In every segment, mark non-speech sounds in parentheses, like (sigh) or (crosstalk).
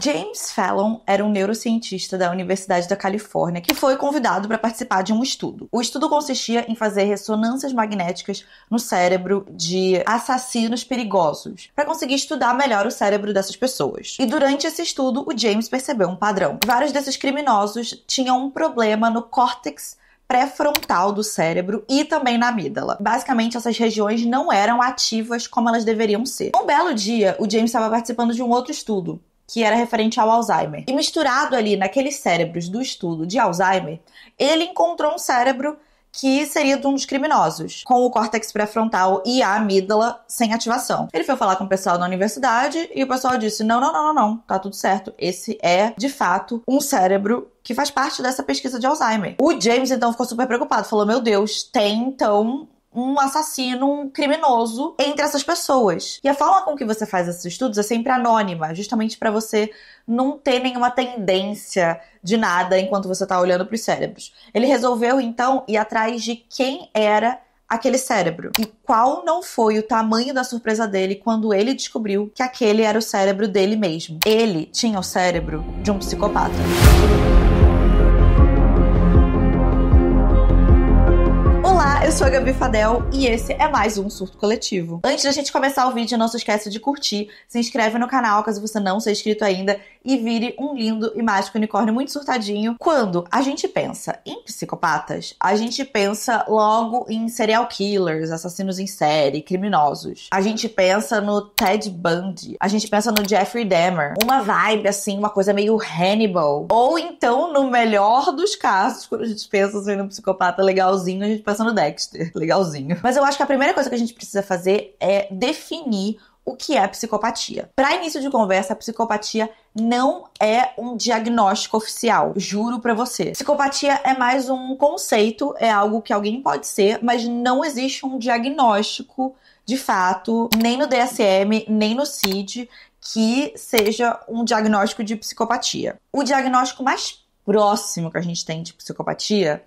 James Fallon era um neurocientista da Universidade da Califórnia que foi convidado para participar de um estudo. O estudo consistia em fazer ressonâncias magnéticas no cérebro de assassinos perigosos, para conseguir estudar melhor o cérebro dessas pessoas. E durante esse estudo, o James percebeu um padrão. Vários desses criminosos tinham um problema no córtex pré-frontal do cérebro e também na amígdala. Basicamente, essas regiões não eram ativas como elas deveriam ser. Um belo dia, o James estava participando de um outro estudo que era referente ao Alzheimer. E misturado ali naqueles cérebros do estudo de Alzheimer, ele encontrou um cérebro que seria de um dos criminosos, com o córtex pré-frontal e a amígdala sem ativação. Ele foi falar com o pessoal na universidade e o pessoal disse: não, não, não, não, não, tá tudo certo. Esse é, de fato, um cérebro que faz parte dessa pesquisa de Alzheimer. O James então ficou super preocupado, falou: meu Deus, tem então um assassino, um criminoso entre essas pessoas. E a forma com que você faz esses estudos é sempre anônima, justamente para você não ter nenhuma tendência de nada enquanto você está olhando para os cérebros. Ele resolveu então ir atrás de quem era aquele cérebro. E qual não foi o tamanho da surpresa dele quando ele descobriu que aquele era o cérebro dele mesmo. Ele tinha o cérebro de um psicopata. Gabi Fadel e esse é mais um Surto Coletivo. Antes da gente começar o vídeo, não se esqueça de curtir, se inscreve no canal caso você não seja inscrito ainda e vire um lindo e mágico unicórnio muito surtadinho. Quando a gente pensa em psicopatas, a gente pensa logo em serial killers, assassinos em série, criminosos. A gente pensa no Ted Bundy, a gente pensa no Jeffrey Dahmer. Uma vibe assim, uma coisa meio Hannibal. Ou então, no melhor dos casos, quando a gente pensa assim, no psicopata legalzinho, a gente pensa no Dexter legalzinho. Mas eu acho que a primeira coisa que a gente precisa fazer é definir o que é psicopatia. Para início de conversa, a psicopatia não é um diagnóstico oficial, juro para você. Psicopatia é mais um conceito, é algo que alguém pode ser, mas não existe um diagnóstico de fato, nem no DSM, nem no CID, que seja um diagnóstico de psicopatia. O diagnóstico mais próximo que a gente tem de psicopatia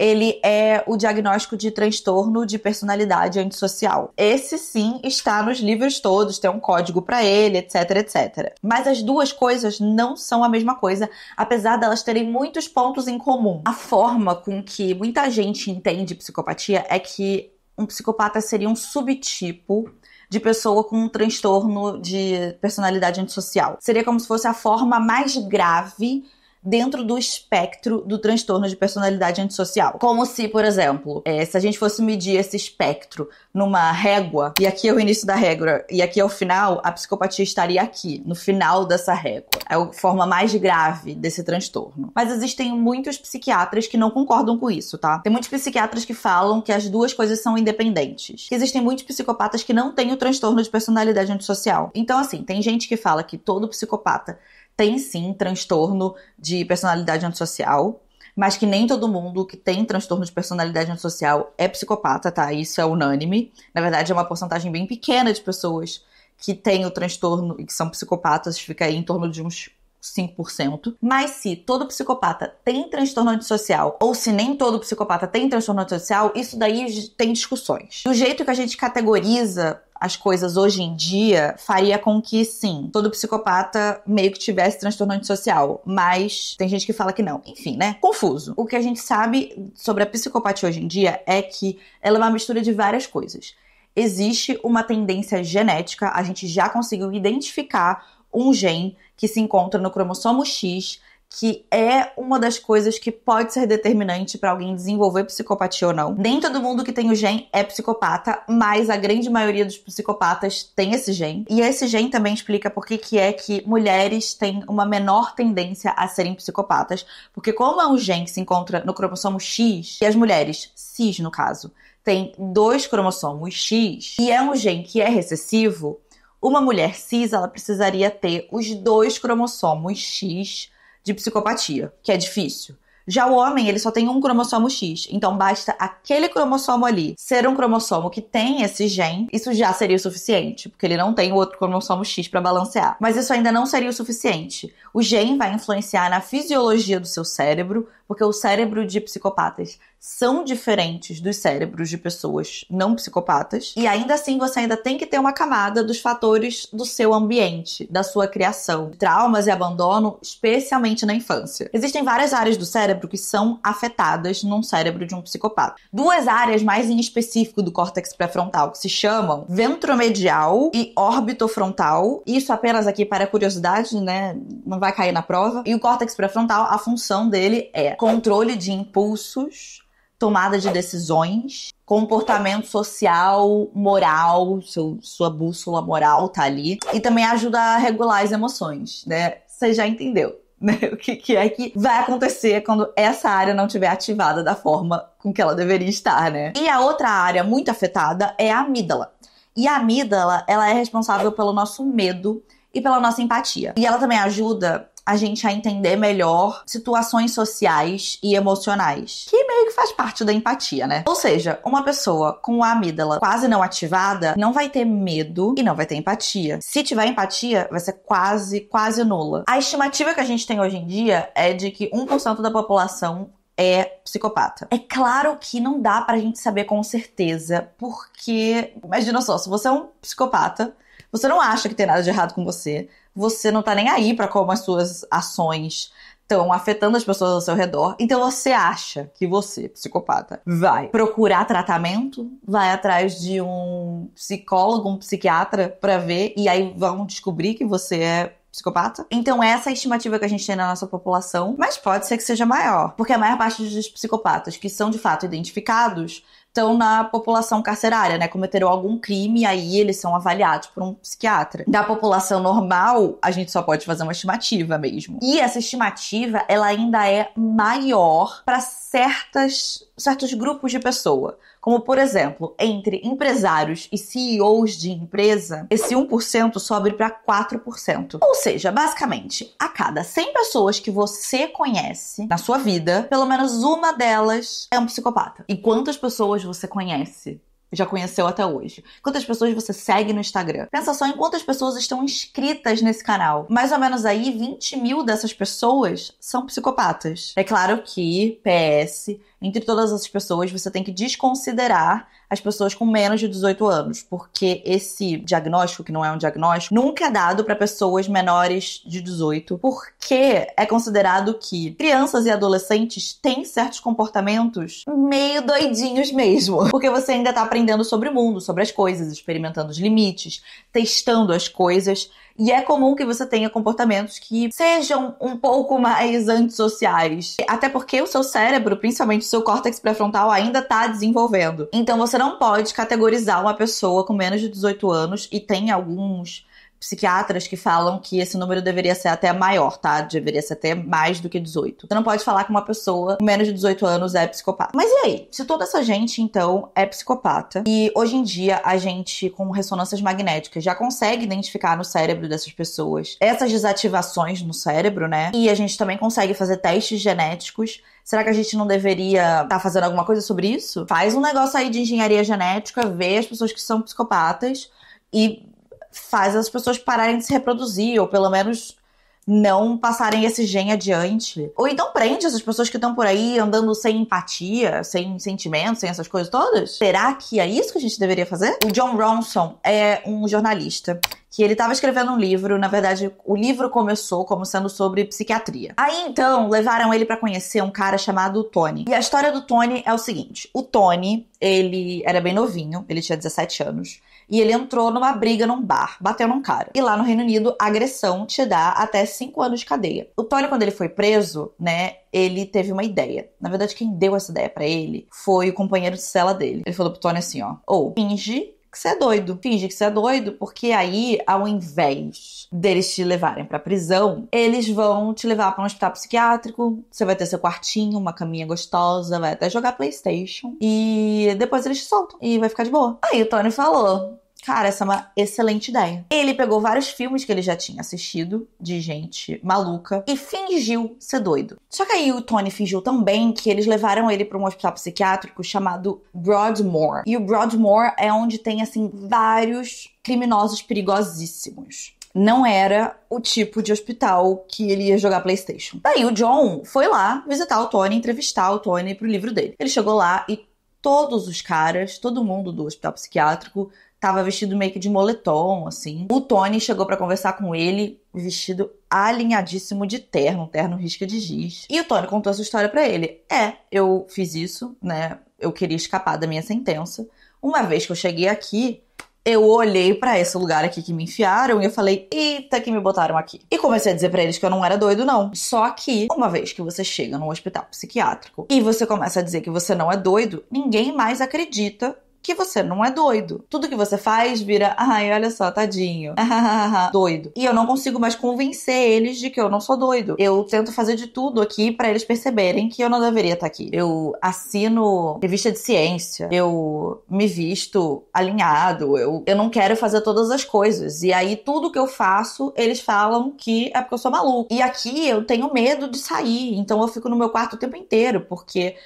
ele é o diagnóstico de transtorno de personalidade antissocial. Esse sim está nos livros todos, tem um código para ele, etc, etc. Mas as duas coisas não são a mesma coisa, apesar delas elas terem muitos pontos em comum. A forma com que muita gente entende psicopatia é que um psicopata seria um subtipo de pessoa com um transtorno de personalidade antissocial. Seria como se fosse a forma mais grave dentro do espectro do transtorno de personalidade antissocial. Como se, por exemplo, é, se a gente fosse medir esse espectro numa régua, e aqui é o início da régua, e aqui é o final, a psicopatia estaria aqui, no final dessa régua. É a forma mais grave desse transtorno. Mas existem muitos psiquiatras que não concordam com isso, tá? Tem muitos psiquiatras que falam que as duas coisas são independentes. Que existem muitos psicopatas que não têm o transtorno de personalidade antissocial. Então, assim, tem gente que fala que todo psicopata tem sim transtorno de personalidade antissocial, mas que nem todo mundo que tem transtorno de personalidade antissocial é psicopata, tá? Isso é unânime. Na verdade, é uma porcentagem bem pequena de pessoas que têm o transtorno e que são psicopatas, fica aí em torno de uns 5%. Mas se todo psicopata tem transtorno antissocial, ou se nem todo psicopata tem transtorno antissocial, isso daí tem discussões. E o jeito que a gente categoriza as coisas hoje em dia, faria com que sim, todo psicopata meio que tivesse transtorno antissocial, mas tem gente que fala que não. Enfim, né? Confuso. O que a gente sabe sobre a psicopatia hoje em dia é que ela é uma mistura de várias coisas. Existe uma tendência genética, a gente já conseguiu identificar um gene que se encontra no cromossomo X que é uma das coisas que pode ser determinante para alguém desenvolver psicopatia ou não. Nem todo mundo que tem o gen é psicopata, mas a grande maioria dos psicopatas tem esse gen E esse gen também explica por que, que é que mulheres têm uma menor tendência a serem psicopatas, porque como é um gen que se encontra no cromossomo X, e as mulheres, cis no caso, têm dois cromossomos X, e é um gen que é recessivo, uma mulher cis ela precisaria ter os dois cromossomos X de psicopatia, que é difícil. Já o homem, ele só tem um cromossomo X. Então basta aquele cromossomo ali ser um cromossomo que tem esse gene, isso já seria o suficiente, porque ele não tem o outro cromossomo X para balancear. Mas isso ainda não seria o suficiente. O gene vai influenciar na fisiologia do seu cérebro, porque o cérebro de psicopatas são diferentes dos cérebros de pessoas não psicopatas. E ainda assim, você ainda tem que ter uma camada dos fatores do seu ambiente, da sua criação, traumas e abandono, especialmente na infância. Existem várias áreas do cérebro que são afetadas num cérebro de um psicopata. Duas áreas mais em específico do córtex pré-frontal, que se chamam ventromedial e óbito-frontal. Isso apenas aqui para curiosidade, né? Não vai cair na prova. E o córtex pré-frontal, a função dele é controle de impulsos, tomada de decisões, comportamento social, moral, seu, sua bússola moral tá ali. E também ajuda a regular as emoções, né? Você já entendeu. (laughs) Né? O que, que é que vai acontecer quando essa área não estiver ativada da forma com que ela deveria estar, né? E a outra área muito afetada é a amígdala. E a amígdala, ela é responsável pelo nosso medo e pela nossa empatia. E ela também ajuda a gente a entender melhor situações sociais e emocionais, que meio que faz parte da empatia, né? Ou seja, uma pessoa com a amígdala quase não ativada não vai ter medo e não vai ter empatia. Se tiver empatia, vai ser quase, quase nula. A estimativa que a gente tem hoje em dia é de que 1% da população é psicopata. É claro que não dá pra gente saber com certeza, porque imagina só, se você é um psicopata, você não acha que tem nada de errado com você, você não tá nem aí para como as suas ações estão afetando as pessoas ao seu redor. Então você acha que você, psicopata, vai procurar tratamento, vai atrás de um psicólogo, um psiquiatra para ver e aí vão descobrir que você é psicopata. Então essa é a estimativa que a gente tem na nossa população, mas pode ser que seja maior, porque a maior parte dos psicopatas que são de fato identificados estão na população carcerária, né? Cometeram algum crime, aí eles são avaliados por um psiquiatra. Da população normal, a gente só pode fazer uma estimativa mesmo. E essa estimativa, ela ainda é maior para certas certos grupos de pessoa, como por exemplo, entre empresários e CEOs de empresa, esse 1% sobe para 4%. Ou seja, basicamente, a cada 100 pessoas que você conhece na sua vida, pelo menos uma delas é um psicopata. E quantas pessoas pessoas você conhece? já conheceu até hoje? Quantas pessoas você segue no Instagram? Pensa só em quantas pessoas estão inscritas nesse canal. Mais ou menos aí, 20 mil dessas pessoas são psicopatas. É claro que, PS, entre todas essas pessoas, você tem que desconsiderar as pessoas com menos de 18 anos, porque esse diagnóstico, que não é um diagnóstico, nunca é dado para pessoas menores de 18, porque é considerado que crianças e adolescentes têm certos comportamentos meio doidinhos mesmo, (laughs) porque você ainda tá aprendendo sobre o mundo, sobre as coisas, experimentando os limites, testando as coisas. E é comum que você tenha comportamentos que sejam um pouco mais antissociais. Até porque o seu cérebro, principalmente o seu córtex pré-frontal, ainda está desenvolvendo. Então você não pode categorizar uma pessoa com menos de 18 anos e tem alguns psiquiatras que falam que esse número deveria ser até maior, tá? Deveria ser até mais do que 18. Você não pode falar que uma pessoa com menos de 18 anos é psicopata. Mas e aí? Se toda essa gente, então, é psicopata, e hoje em dia a gente, com ressonâncias magnéticas, já consegue identificar no cérebro dessas pessoas essas desativações no cérebro, né? E a gente também consegue fazer testes genéticos. Será que a gente não deveria estar tá fazendo alguma coisa sobre isso? Faz um negócio aí de engenharia genética, vê as pessoas que são psicopatas e faz as pessoas pararem de se reproduzir, ou pelo menos não passarem esse gen adiante. Ou então prende essas pessoas que estão por aí andando sem empatia, sem sentimento, sem essas coisas todas. Será que é isso que a gente deveria fazer? O John Ronson é um jornalista que ele estava escrevendo um livro, na verdade, o livro começou como sendo sobre psiquiatria. Aí então levaram ele para conhecer um cara chamado Tony. E a história do Tony é o seguinte: o Tony, ele era bem novinho, ele tinha 17 anos e ele entrou numa briga num bar, bateu num cara. E lá no Reino Unido, agressão te dá até 5 anos de cadeia. O Tony, quando ele foi preso, né, ele teve uma ideia. Na verdade, quem deu essa ideia para ele foi o companheiro de cela dele. Ele falou pro Tony assim, ó, ou finge que você é doido. Finge que você é doido, porque aí, ao invés deles te levarem pra prisão, eles vão te levar para um hospital psiquiátrico. Você vai ter seu quartinho, uma caminha gostosa, vai até jogar PlayStation. E depois eles te soltam e vai ficar de boa. Aí o Tony falou: Cara, essa é uma excelente ideia. Ele pegou vários filmes que ele já tinha assistido, de gente maluca, e fingiu ser doido. Só que aí o Tony fingiu tão bem que eles levaram ele para um hospital psiquiátrico chamado Broadmoor. E o Broadmoor é onde tem, assim, vários criminosos perigosíssimos não era o tipo de hospital que ele ia jogar PlayStation. Daí o John foi lá visitar o Tony, entrevistar o Tony pro livro dele. Ele chegou lá e todos os caras, todo mundo do hospital psiquiátrico, tava vestido meio que de moletom, assim. O Tony chegou para conversar com ele, vestido alinhadíssimo de terno, terno risca de giz. E o Tony contou essa história para ele. É, eu fiz isso, né? Eu queria escapar da minha sentença. Uma vez que eu cheguei aqui, eu olhei para esse lugar aqui que me enfiaram e eu falei, eita, que me botaram aqui. E comecei a dizer para eles que eu não era doido, não. Só que, uma vez que você chega num hospital psiquiátrico e você começa a dizer que você não é doido, ninguém mais acredita que você não é doido. Tudo que você faz vira, ai, olha só, tadinho. (laughs) doido. E eu não consigo mais convencer eles de que eu não sou doido. Eu tento fazer de tudo aqui para eles perceberem que eu não deveria estar tá aqui. Eu assino revista de ciência, eu me visto alinhado, eu, eu não quero fazer todas as coisas. E aí tudo que eu faço, eles falam que é porque eu sou maluco. E aqui eu tenho medo de sair, então eu fico no meu quarto o tempo inteiro, porque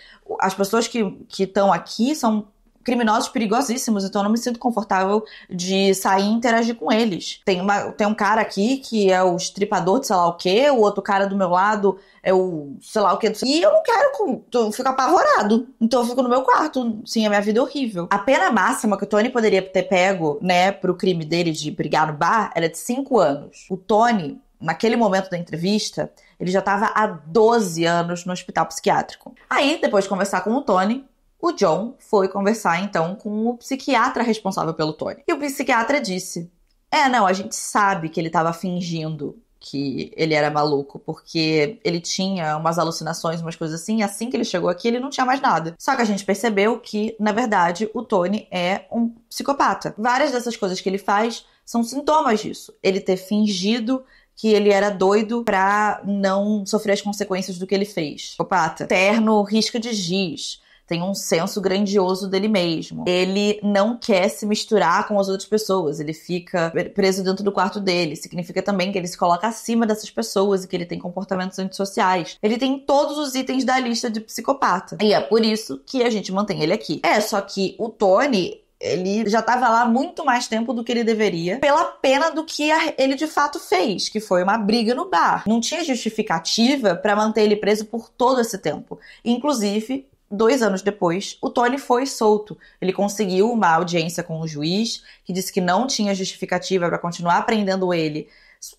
as pessoas que estão aqui são criminosos perigosíssimos, então eu não me sinto confortável de sair e interagir com eles. Tem, uma, tem um cara aqui que é o estripador de sei lá o quê, o outro cara do meu lado é o sei lá o quê. E eu não quero, com, eu fico apavorado. Então eu fico no meu quarto, sim, a é minha vida é horrível. A pena máxima que o Tony poderia ter pego, né, pro crime dele de brigar no bar era de 5 anos. O Tony, naquele momento da entrevista, ele já estava há 12 anos no hospital psiquiátrico. Aí, depois de conversar com o Tony, o John foi conversar então com o psiquiatra responsável pelo Tony. E o psiquiatra disse: É, não, a gente sabe que ele estava fingindo que ele era maluco, porque ele tinha umas alucinações, umas coisas assim, e assim que ele chegou aqui, ele não tinha mais nada. Só que a gente percebeu que, na verdade, o Tony é um psicopata. Várias dessas coisas que ele faz são sintomas disso. Ele ter fingido que ele era doido pra não sofrer as consequências do que ele fez. Psicopata. Terno, risca de giz tem um senso grandioso dele mesmo. Ele não quer se misturar com as outras pessoas, ele fica preso dentro do quarto dele. Significa também que ele se coloca acima dessas pessoas e que ele tem comportamentos antissociais. Ele tem todos os itens da lista de psicopata. E é por isso que a gente mantém ele aqui. É, só que o Tony, ele já estava lá muito mais tempo do que ele deveria, pela pena do que ele de fato fez, que foi uma briga no bar. Não tinha justificativa para manter ele preso por todo esse tempo, inclusive dois anos depois, o Tony foi solto. Ele conseguiu uma audiência com o juiz, que disse que não tinha justificativa para continuar prendendo ele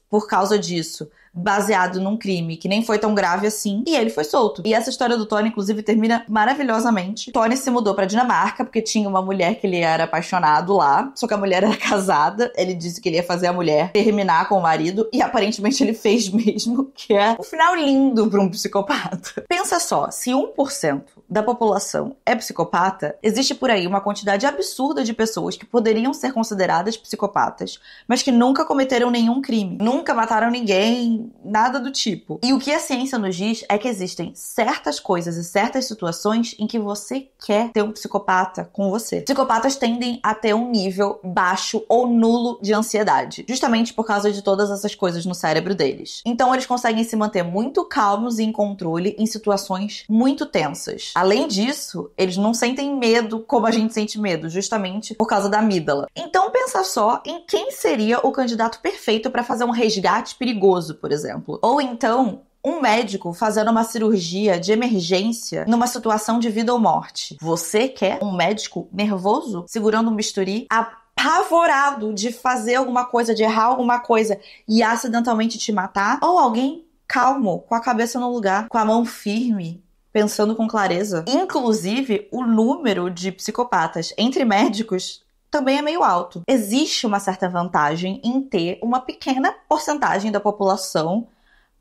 por causa disso baseado num crime que nem foi tão grave assim, e ele foi solto. E essa história do Tony, inclusive, termina maravilhosamente. Tony se mudou pra Dinamarca porque tinha uma mulher que ele era apaixonado lá, só que a mulher (laughs) era casada. Ele disse que ele ia fazer a mulher terminar com o marido, e aparentemente ele fez mesmo, (laughs) que é um final lindo pra um psicopata. Pensa só, se 1% da população é psicopata, existe por aí uma quantidade absurda de pessoas que poderiam ser consideradas psicopatas, mas que nunca cometeram nenhum crime, nunca mataram ninguém, nada do tipo. E o que a ciência nos diz é que existem certas coisas e certas situações em que você quer ter um psicopata com você. Psicopatas tendem a ter um nível baixo ou nulo de ansiedade, justamente por causa de todas essas coisas no cérebro deles. Então eles conseguem se manter muito calmos e em controle em situações muito tensas. Além disso, eles não sentem medo como a gente sente medo, justamente por causa da amígdala. Então pensa só em quem seria o candidato perfeito para fazer um resgate perigoso, por exemplo exemplo. Ou então, um médico fazendo uma cirurgia de emergência numa situação de vida ou morte. Você quer um médico nervoso segurando um bisturi apavorado de fazer alguma coisa, de errar alguma coisa e acidentalmente te matar? Ou alguém calmo, com a cabeça no lugar, com a mão firme, pensando com clareza. Inclusive, o número de psicopatas entre médicos também é meio alto. Existe uma certa vantagem em ter uma pequena porcentagem da população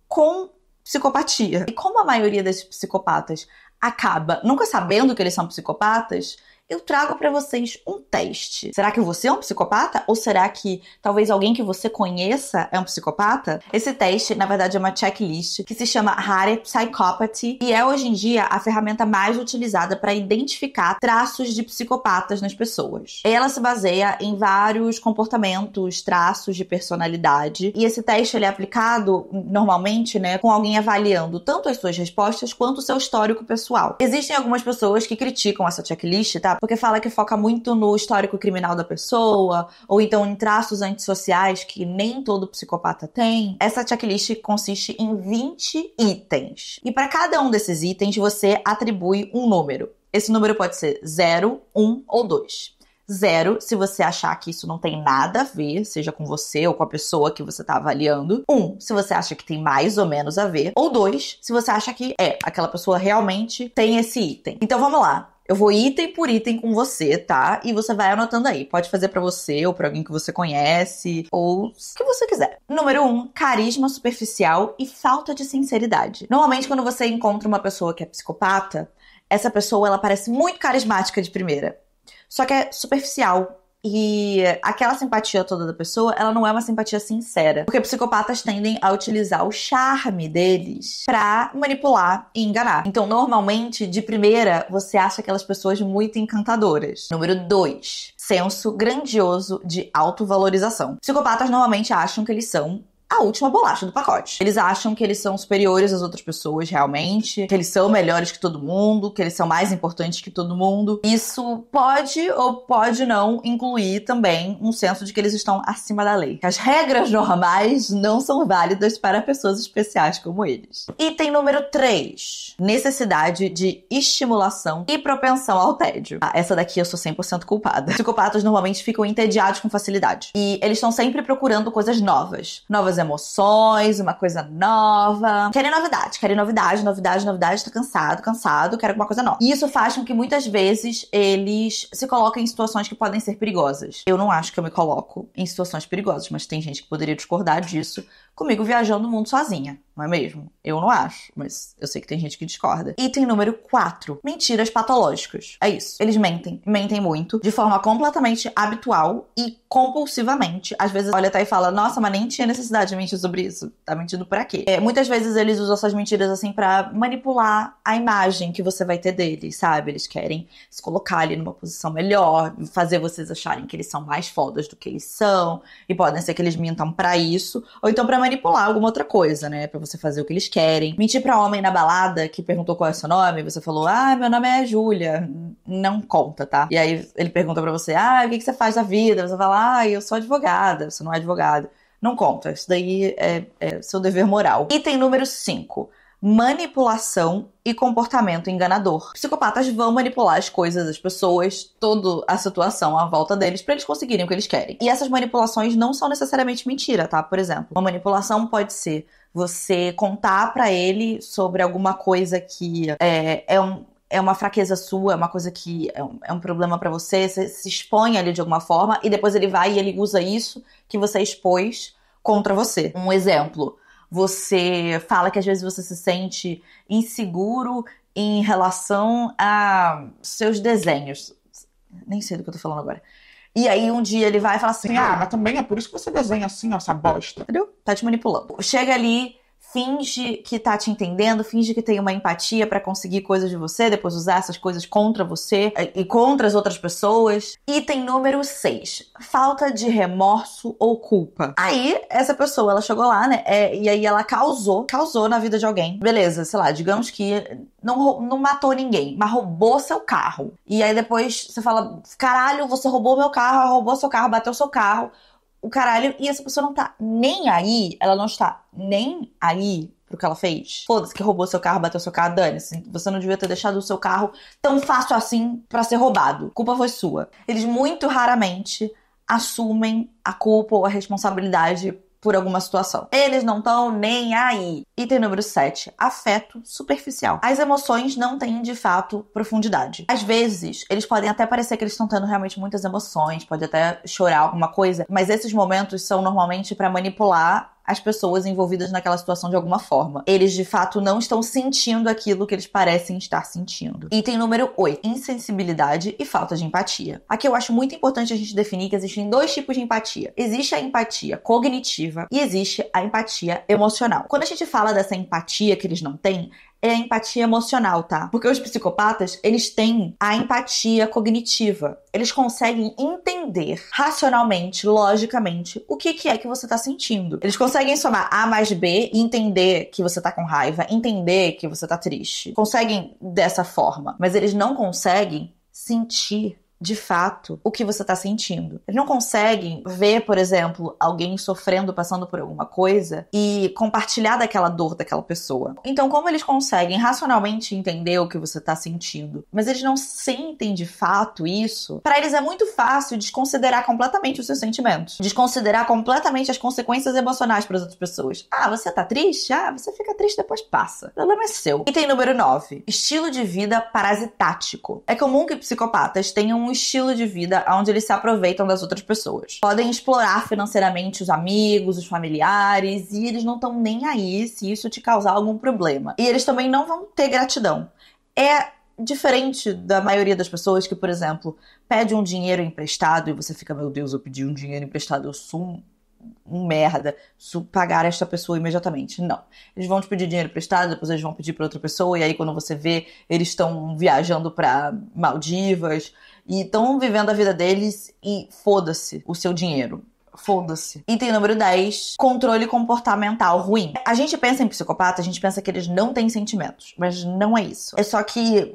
com psicopatia. E como a maioria desses psicopatas acaba nunca sabendo que eles são psicopatas, eu trago para vocês um teste. Será que você é um psicopata? Ou será que talvez alguém que você conheça é um psicopata? Esse teste, na verdade, é uma checklist que se chama Rare Psychopathy e é hoje em dia a ferramenta mais utilizada para identificar traços de psicopatas nas pessoas. Ela se baseia em vários comportamentos, traços de personalidade e esse teste ele é aplicado normalmente, né, com alguém avaliando tanto as suas respostas quanto o seu histórico pessoal. Existem algumas pessoas que criticam essa checklist, tá? porque fala que foca muito no histórico criminal da pessoa, ou então em traços antissociais que nem todo psicopata tem. Essa checklist consiste em 20 itens. E para cada um desses itens você atribui um número. Esse número pode ser 0, 1 um, ou 2 zero se você achar que isso não tem nada a ver, seja com você ou com a pessoa que você está avaliando. Um, se você acha que tem mais ou menos a ver. Ou dois, se você acha que é, aquela pessoa realmente tem esse item. Então vamos lá. Eu vou item por item com você, tá? E você vai anotando aí. Pode fazer para você ou para alguém que você conhece ou o que você quiser. Número 1, um, carisma superficial e falta de sinceridade. Normalmente quando você encontra uma pessoa que é psicopata, essa pessoa ela parece muito carismática de primeira. Só que é superficial, e aquela simpatia toda da pessoa, ela não é uma simpatia sincera. Porque psicopatas tendem a utilizar o charme deles pra manipular e enganar. Então, normalmente, de primeira, você acha aquelas pessoas muito encantadoras. Número 2. Senso grandioso de autovalorização. Psicopatas normalmente acham que eles são a última bolacha do pacote. Eles acham que eles são superiores às outras pessoas realmente, que eles são melhores que todo mundo, que eles são mais importantes que todo mundo. Isso pode ou pode não incluir também um senso de que eles estão acima da lei. As regras normais não são válidas para pessoas especiais como eles. Item número 3: necessidade de estimulação e propensão ao tédio. Ah, essa daqui eu sou 100% culpada. Psicopatas normalmente ficam entediados com facilidade e eles estão sempre procurando coisas novas, novas novas emoções, uma coisa nova. Querem novidade, querem novidade, novidade, novidade, tá cansado, cansado, quero alguma coisa nova. E isso faz com que muitas vezes eles se coloquem em situações que podem ser perigosas. Eu não acho que eu me coloco em situações perigosas, mas tem gente que poderia discordar disso comigo viajando o mundo sozinha não é mesmo? Eu não acho, mas eu sei que tem gente que discorda. Item número 4: mentiras patológicas. É isso. Eles mentem, mentem muito, de forma completamente habitual e compulsivamente. Às vezes olha até e fala: "Nossa, mas nem tinha necessidade de mentir sobre isso. Tá mentindo para quê?". É, muitas vezes eles usam essas mentiras assim para manipular a imagem que você vai ter deles, sabe? Eles querem se colocar ali numa posição melhor, fazer vocês acharem que eles são mais fodas do que eles são, e podem ser que eles mintam para isso, ou então para manipular alguma outra coisa, né? Pra você fazer o que eles querem. Mentir pra homem na balada que perguntou qual é o seu nome, você falou, ah, meu nome é Júlia. Não conta, tá? E aí ele pergunta pra você, ah, o que, que você faz da vida? Você fala, ah, eu sou advogada, você não é advogado. Não conta, isso daí é, é seu dever moral. Item número 5 manipulação e comportamento enganador. Psicopatas vão manipular as coisas, as pessoas, toda a situação à volta deles para eles conseguirem o que eles querem. E essas manipulações não são necessariamente mentira, tá? Por exemplo, uma manipulação pode ser você contar para ele sobre alguma coisa que é, é um, é uma fraqueza sua, é uma coisa que é um, é um problema para você, você se expõe ali de alguma forma e depois ele vai e ele usa isso que você expôs contra você. Um exemplo, você fala que às vezes você se sente inseguro em relação a seus desenhos. Nem sei do que eu tô falando agora. E aí um dia ele vai e fala assim: Ah, mas também é por isso que você desenha assim, ó, essa bosta. Entendeu? Tá te manipulando. Chega ali, finge que tá te entendendo, finge que tem uma empatia para conseguir coisas de você, depois usar essas coisas contra você é, e contra as outras pessoas. Item número 6, falta de remorso ou culpa. Aí, essa pessoa, ela chegou lá, né? É, e aí ela causou, causou na vida de alguém. Beleza, sei lá, digamos que não, não matou ninguém, mas roubou seu carro. E aí depois você fala: caralho, você roubou meu carro, roubou seu carro, bateu seu carro o caralho e essa pessoa não tá nem aí, ela não está nem aí pro que ela fez. Foda-se que roubou seu carro, bateu seu carro, dane-se. Você não devia ter deixado o seu carro tão fácil assim para ser roubado. Culpa foi sua. Eles muito raramente assumem a culpa ou a responsabilidade por alguma situação. Eles não estão nem aí. Item número 7. Afeto superficial. As emoções não têm, de fato, profundidade. Às vezes, eles podem até parecer que eles estão tendo realmente muitas emoções, pode até chorar alguma coisa, mas esses momentos são normalmente para manipular as pessoas envolvidas naquela situação de alguma forma. Eles de fato não estão sentindo aquilo que eles parecem estar sentindo. Item número 8: insensibilidade e falta de empatia. Aqui eu acho muito importante a gente definir que existem dois tipos de empatia. Existe a empatia cognitiva e existe a empatia emocional. Quando a gente fala dessa empatia que eles não têm, é a empatia emocional, tá? Porque os psicopatas, eles têm a empatia cognitiva. Eles conseguem entender racionalmente, logicamente, o que, que é que você tá sentindo. Eles conseguem somar A mais B e entender que você tá com raiva, entender que você tá triste. Conseguem dessa forma, mas eles não conseguem sentir de fato o que você está sentindo. Eles não conseguem ver, por exemplo, alguém sofrendo, passando por alguma coisa e compartilhar daquela dor daquela pessoa. Então, como eles conseguem racionalmente entender o que você está sentindo, mas eles não sentem de fato isso, para eles é muito fácil desconsiderar completamente os seus sentimentos, desconsiderar completamente as consequências emocionais para as outras pessoas. Ah, você tá triste? Ah, você fica triste depois passa. O problema é seu. Item número 9: estilo de vida parasitático. É comum que psicopatas tenham um estilo de vida onde eles se aproveitam das outras pessoas. Podem explorar financeiramente os amigos, os familiares, e eles não estão nem aí se isso te causar algum problema. E eles também não vão ter gratidão. É diferente da maioria das pessoas que, por exemplo, pede um dinheiro emprestado e você fica, meu Deus, eu pedi um dinheiro emprestado, eu sou um, um merda, pagar esta pessoa imediatamente. Não. Eles vão te pedir dinheiro emprestado, depois eles vão pedir para outra pessoa e aí quando você vê, eles estão viajando para Maldivas e estão vivendo a vida deles e foda-se o seu dinheiro. Foda-se. Item número 10: controle comportamental ruim. A gente pensa em psicopata, a gente pensa que eles não têm sentimentos, mas não é isso. É só que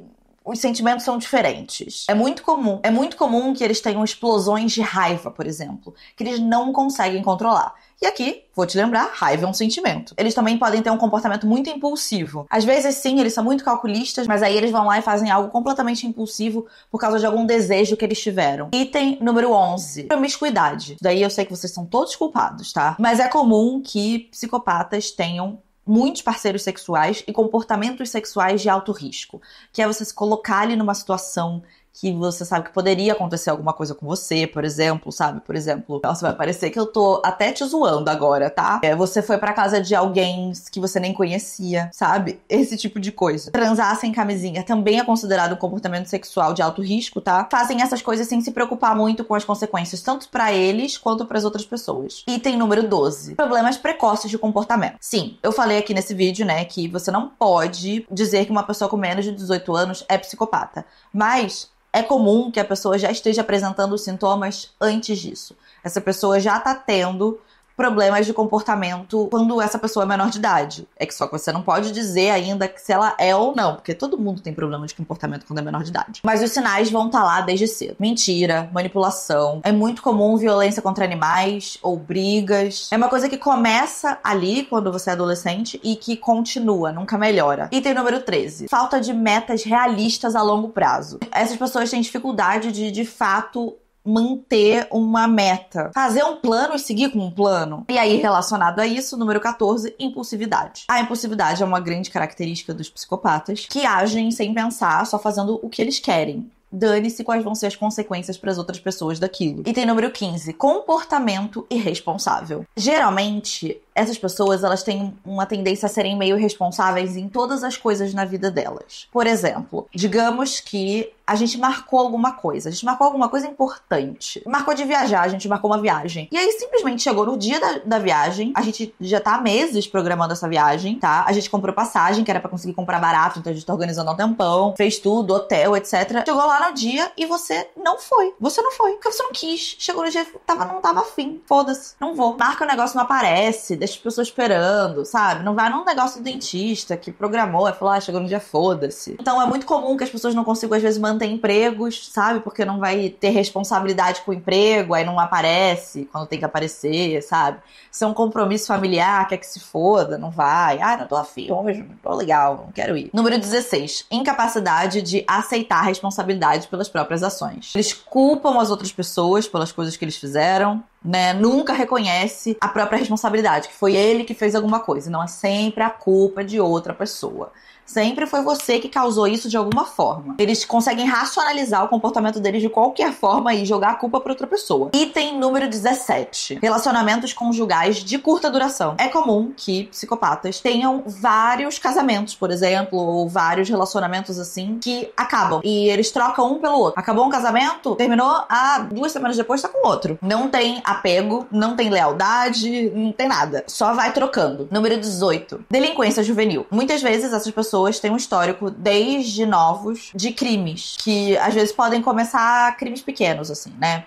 os sentimentos são diferentes. É muito comum, é muito comum que eles tenham explosões de raiva, por exemplo, que eles não conseguem controlar. E aqui, vou te lembrar, raiva é um sentimento. Eles também podem ter um comportamento muito impulsivo. Às vezes, sim, eles são muito calculistas, mas aí eles vão lá e fazem algo completamente impulsivo por causa de algum desejo que eles tiveram. Item número 11: promiscuidade. Daí eu sei que vocês são todos culpados, tá? Mas é comum que psicopatas tenham muitos parceiros sexuais e comportamentos sexuais de alto risco, que é você se colocar ali numa situação que você sabe que poderia acontecer alguma coisa com você, por exemplo, sabe? Por exemplo, nossa, vai parecer que eu tô até te zoando agora, tá? É, você foi para casa de alguém que você nem conhecia, sabe? (laughs) Esse tipo de coisa. Transar sem camisinha também é considerado um comportamento sexual de alto risco, tá? Fazem essas coisas sem se preocupar muito com as consequências, tanto para eles quanto para as outras pessoas. Item número 12: problemas precoces de comportamento. Sim, eu falei aqui nesse vídeo, né, que você não pode dizer que uma pessoa com menos de 18 anos é psicopata, mas é comum que a pessoa já esteja apresentando sintomas antes disso. Essa pessoa já está tendo problemas de comportamento quando essa pessoa é menor de idade. É que só que você não pode dizer ainda que se ela é ou não, porque todo mundo tem problema de comportamento quando é menor de idade. Mas os sinais vão estar tá lá desde cedo. Mentira, manipulação. É muito comum violência contra animais ou brigas. É uma coisa que começa ali quando você é adolescente e que continua, nunca melhora. Item número 13. Falta de metas realistas a longo prazo. Essas pessoas têm dificuldade de, de fato, manter uma meta. Fazer um plano e seguir com um plano. E aí, relacionado a isso, número 14, impulsividade. A impulsividade é uma grande característica dos psicopatas que agem sem pensar, só fazendo o que eles querem dane-se quais vão ser as consequências para as outras pessoas daquilo. Item número 15: comportamento irresponsável. Geralmente, essas pessoas elas têm uma tendência a serem meio responsáveis em todas as coisas na vida delas. Por exemplo, digamos que a gente marcou alguma coisa, a gente marcou alguma coisa importante. Marcou de viajar, a gente marcou uma viagem. E aí simplesmente chegou no dia da, da viagem, a gente já tá há meses programando essa viagem, tá? A gente comprou passagem, que era para conseguir comprar barato, então a gente tá organizando ao um tempão, fez tudo, hotel, etc. Chegou lá no dia e você não foi. Você não foi, porque você não quis. Chegou no dia, tava, não tava afim. Foda-se, não vou. Marca o negócio, não aparece, deixa as pessoas esperando, sabe? Não vai num negócio do dentista que programou, é falar, ah, chegou no dia, foda-se. Então é muito comum que as pessoas não consigam, às vezes, manter empregos, sabe? Porque não vai ter responsabilidade com o emprego, aí não aparece quando tem que aparecer, sabe? Se é um compromisso familiar, quer que se foda, não vai. Ah, não tô afim hoje, não tô legal, não quero ir. Número 16. Incapacidade de aceitar responsabilidade pelas próprias ações. Eles culpam as outras pessoas pelas coisas que eles fizeram, né? Nunca reconhece a própria responsabilidade, que foi ele que fez alguma coisa, não é sempre a culpa de outra pessoa. Sempre foi você que causou isso de alguma forma. Eles conseguem racionalizar o comportamento deles de qualquer forma e jogar a culpa para outra pessoa. Item número 17: relacionamentos conjugais de curta duração. É comum que psicopatas tenham vários casamentos, por exemplo, ou vários relacionamentos assim que acabam e eles trocam um pelo outro. Acabou um casamento, terminou, há ah, duas semanas depois tá com outro. Não tem apego, não tem lealdade, não tem nada. Só vai trocando. Número 18: delinquência juvenil. Muitas vezes essas pessoas pessoas têm um histórico desde novos de crimes, que às vezes podem começar crimes pequenos, assim, né?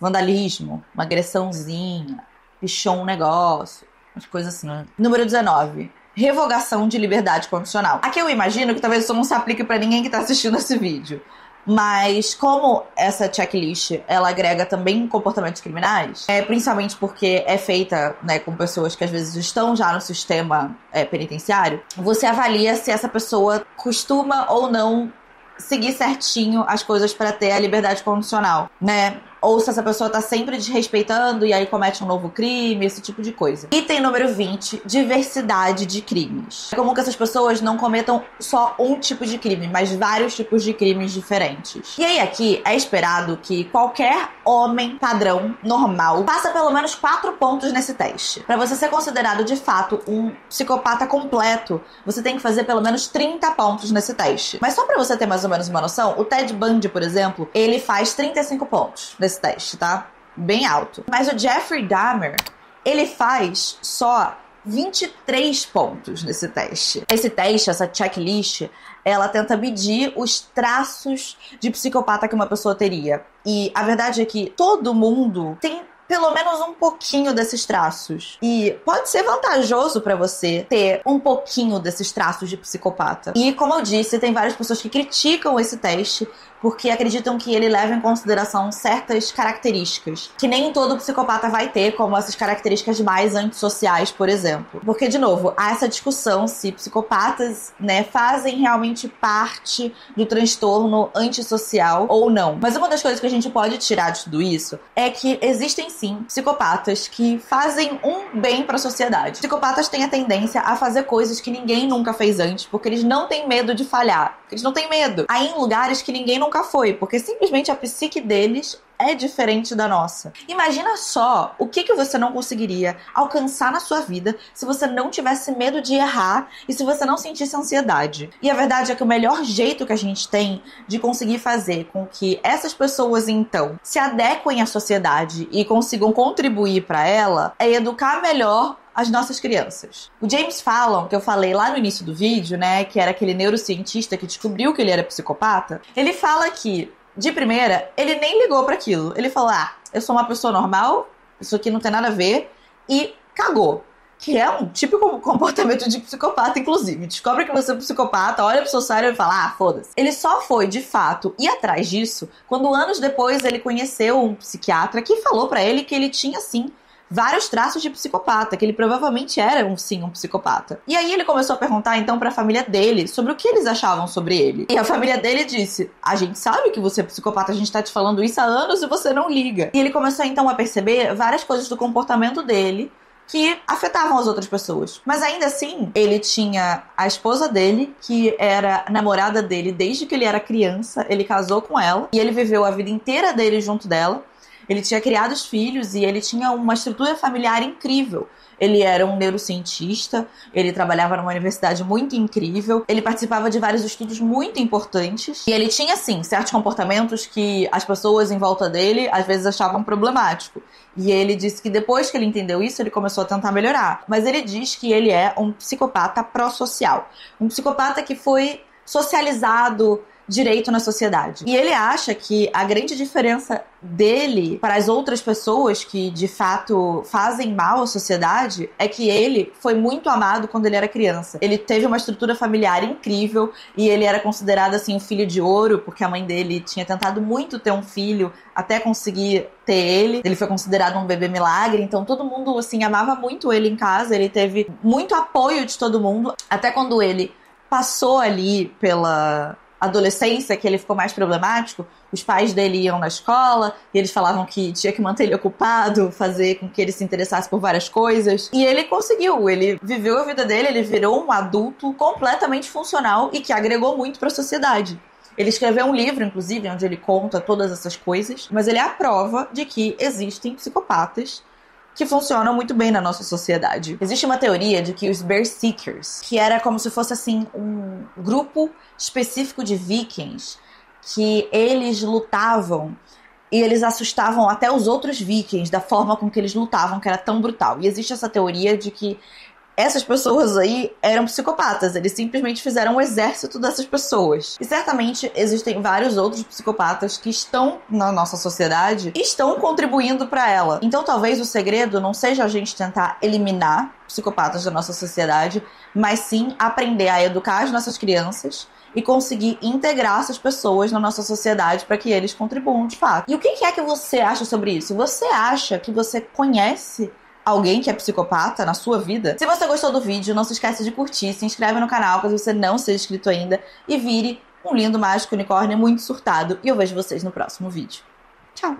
Vandalismo, uma agressãozinha, pichou um negócio, umas coisas assim. Né? Número 19 revogação de liberdade condicional. Aqui eu imagino que talvez isso não se aplique para ninguém que está assistindo esse vídeo. Mas como essa checklist ela agrega também comportamentos criminais, é principalmente porque é feita né, com pessoas que às vezes estão já no sistema é, penitenciário, você avalia se essa pessoa costuma ou não seguir certinho as coisas para ter a liberdade condicional, né? ou se essa pessoa tá sempre desrespeitando e aí comete um novo crime, esse tipo de coisa. Item número 20, diversidade de crimes. É comum que essas pessoas não cometam só um tipo de crime, mas vários tipos de crimes diferentes. E aí aqui é esperado que qualquer homem padrão normal faça pelo menos quatro pontos nesse teste. Para você ser considerado de fato um psicopata completo, você tem que fazer pelo menos 30 pontos nesse teste. Mas só para você ter mais ou menos uma noção, o Ted Bundy, por exemplo, ele faz 35 pontos nesse esse teste, tá? Bem alto. Mas o Jeffrey Dahmer, ele faz só 23 pontos nesse teste. Esse teste, essa checklist, ela tenta medir os traços de psicopata que uma pessoa teria. E a verdade é que todo mundo tem pelo menos um pouquinho desses traços. E pode ser vantajoso para você ter um pouquinho desses traços de psicopata. E como eu disse, tem várias pessoas que criticam esse teste porque acreditam que ele leva em consideração certas características que nem todo psicopata vai ter, como essas características mais antissociais, por exemplo. Porque, de novo, há essa discussão se psicopatas né, fazem realmente parte do transtorno antissocial ou não. Mas uma das coisas que a gente pode tirar de tudo isso é que existem sim psicopatas que fazem um bem para a sociedade. Psicopatas têm a tendência a fazer coisas que ninguém nunca fez antes, porque eles não têm medo de falhar. Eles não têm medo. Aí em lugares que ninguém não nunca foi, porque simplesmente a psique deles é diferente da nossa. Imagina só o que, que você não conseguiria alcançar na sua vida se você não tivesse medo de errar e se você não sentisse ansiedade. E a verdade é que o melhor jeito que a gente tem de conseguir fazer com que essas pessoas então se adequem à sociedade e consigam contribuir para ela é educar melhor as nossas crianças. O James Fallon, que eu falei lá no início do vídeo, né, que era aquele neurocientista que descobriu que ele era psicopata, ele fala que de primeira, ele nem ligou para aquilo. Ele falou: ah, eu sou uma pessoa normal, isso aqui não tem nada a ver, e cagou. Que é um típico (laughs) comportamento de psicopata, inclusive. Descobre que você é um psicopata, olha pro seu cérebro e fala: ah, foda-se. Ele só foi, de fato, ir atrás disso quando anos depois ele conheceu um psiquiatra que falou para ele que ele tinha, sim, vários traços de psicopata, que ele provavelmente era um sim um psicopata. E aí ele começou a perguntar então para a família dele sobre o que eles achavam sobre ele. E a família dele disse: "A gente sabe que você é psicopata, a gente tá te falando isso há anos e você não liga". E ele começou então a perceber várias coisas do comportamento dele que afetavam as outras pessoas. Mas ainda assim, ele tinha a esposa dele, que era namorada dele desde que ele era criança, ele casou com ela e ele viveu a vida inteira dele junto dela. Ele tinha criado os filhos e ele tinha uma estrutura familiar incrível. Ele era um neurocientista, ele trabalhava numa universidade muito incrível, ele participava de vários estudos muito importantes e ele tinha, sim, certos comportamentos que as pessoas em volta dele às vezes achavam problemático. E ele disse que depois que ele entendeu isso, ele começou a tentar melhorar. Mas ele diz que ele é um psicopata pró-social, um psicopata que foi socializado direito na sociedade. E ele acha que a grande diferença dele para as outras pessoas que de fato fazem mal à sociedade é que ele foi muito amado quando ele era criança. Ele teve uma estrutura familiar incrível e ele era considerado assim um filho de ouro porque a mãe dele tinha tentado muito ter um filho até conseguir ter ele. Ele foi considerado um bebê milagre, então todo mundo assim amava muito ele em casa, ele teve muito apoio de todo mundo, até quando ele passou ali pela adolescência, que ele ficou mais problemático, os pais dele iam na escola e eles falavam que tinha que manter ele ocupado, fazer com que ele se interessasse por várias coisas. E ele conseguiu, ele viveu a vida dele, ele virou um adulto completamente funcional e que agregou muito para a sociedade. Ele escreveu um livro, inclusive, onde ele conta todas essas coisas, mas ele é a prova de que existem psicopatas que funcionam muito bem na nossa sociedade. Existe uma teoria de que os Bear Seekers, que era como se fosse assim um grupo específico de vikings que eles lutavam e eles assustavam até os outros vikings da forma com que eles lutavam, que era tão brutal. E existe essa teoria de que essas pessoas aí eram psicopatas, eles simplesmente fizeram um exército dessas pessoas. E certamente existem vários outros psicopatas que estão na nossa sociedade e estão contribuindo para ela. Então talvez o segredo não seja a gente tentar eliminar psicopatas da nossa sociedade, mas sim aprender a educar as nossas crianças e conseguir integrar essas pessoas na nossa sociedade para que eles contribuam de fato. E o que é que você acha sobre isso? Você acha que você conhece alguém que é psicopata na sua vida. Se você gostou do vídeo, não se esqueça de curtir, se inscreve no canal caso você não seja inscrito ainda e vire um lindo mágico unicórnio muito surtado. E eu vejo vocês no próximo vídeo. Tchau!